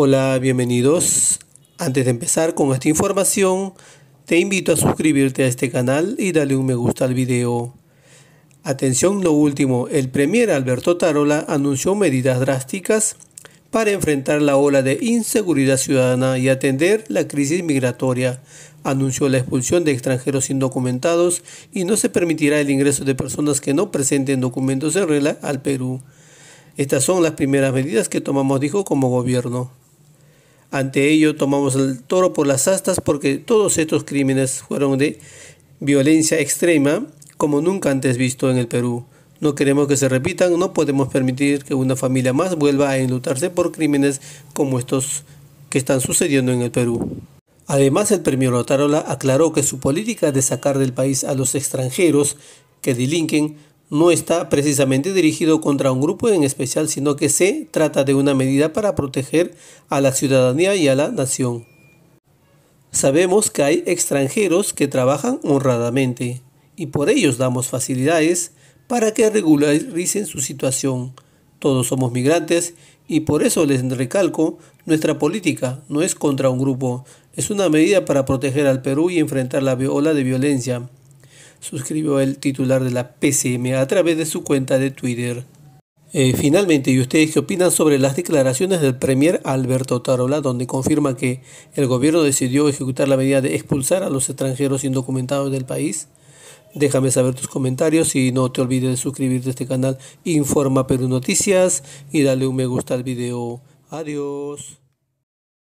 Hola, bienvenidos. Antes de empezar con esta información, te invito a suscribirte a este canal y darle un me gusta al video. Atención, lo último, el premier Alberto Tarola anunció medidas drásticas para enfrentar la ola de inseguridad ciudadana y atender la crisis migratoria. Anunció la expulsión de extranjeros indocumentados y no se permitirá el ingreso de personas que no presenten documentos de regla al Perú. Estas son las primeras medidas que tomamos, dijo, como gobierno. Ante ello tomamos el toro por las astas porque todos estos crímenes fueron de violencia extrema como nunca antes visto en el Perú. No queremos que se repitan, no podemos permitir que una familia más vuelva a enlutarse por crímenes como estos que están sucediendo en el Perú. Además, el premio Rotarola aclaró que su política de sacar del país a los extranjeros que delinquen no está precisamente dirigido contra un grupo en especial, sino que se trata de una medida para proteger a la ciudadanía y a la nación. Sabemos que hay extranjeros que trabajan honradamente y por ellos damos facilidades para que regularicen su situación. Todos somos migrantes y por eso les recalco, nuestra política no es contra un grupo, es una medida para proteger al Perú y enfrentar la ola de violencia suscribió el titular de la PCM a través de su cuenta de Twitter. Eh, finalmente, ¿y ustedes qué opinan sobre las declaraciones del Premier Alberto Tarola, donde confirma que el gobierno decidió ejecutar la medida de expulsar a los extranjeros indocumentados del país? Déjame saber tus comentarios y no te olvides de suscribirte a este canal Informa Perú Noticias y dale un me gusta al video. Adiós.